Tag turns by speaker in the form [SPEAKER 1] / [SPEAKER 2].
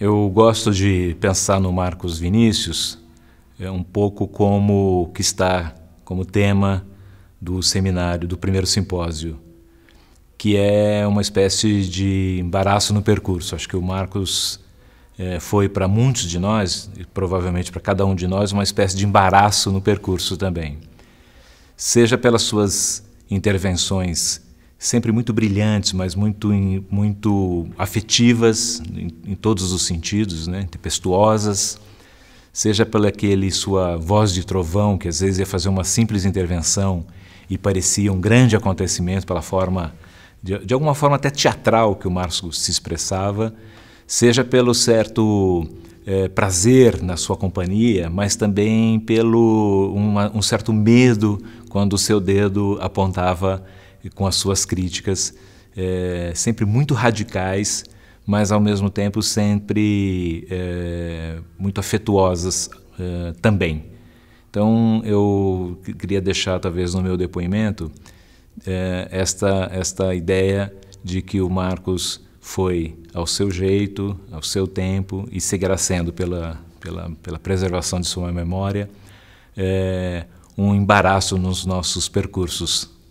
[SPEAKER 1] Eu gosto de pensar no Marcos Vinícius é um pouco como que está como tema do seminário, do primeiro simpósio, que é uma espécie de embaraço no percurso. Acho que o Marcos é, foi para muitos de nós, e provavelmente para cada um de nós, uma espécie de embaraço no percurso também. Seja pelas suas intervenções sempre muito brilhantes, mas muito, muito afetivas em, em todos os sentidos, né? tempestuosas, seja pela aquele sua voz de trovão, que às vezes ia fazer uma simples intervenção e parecia um grande acontecimento pela forma, de, de alguma forma até teatral que o Márcio se expressava, seja pelo certo é, prazer na sua companhia, mas também pelo uma, um certo medo quando o seu dedo apontava com as suas críticas, é, sempre muito radicais, mas ao mesmo tempo sempre é, muito afetuosas é, também. Então eu queria deixar talvez no meu depoimento é, esta esta ideia de que o Marcos foi ao seu jeito, ao seu tempo e seguirá sendo pela pela, pela preservação de sua memória é, um embaraço nos nossos percursos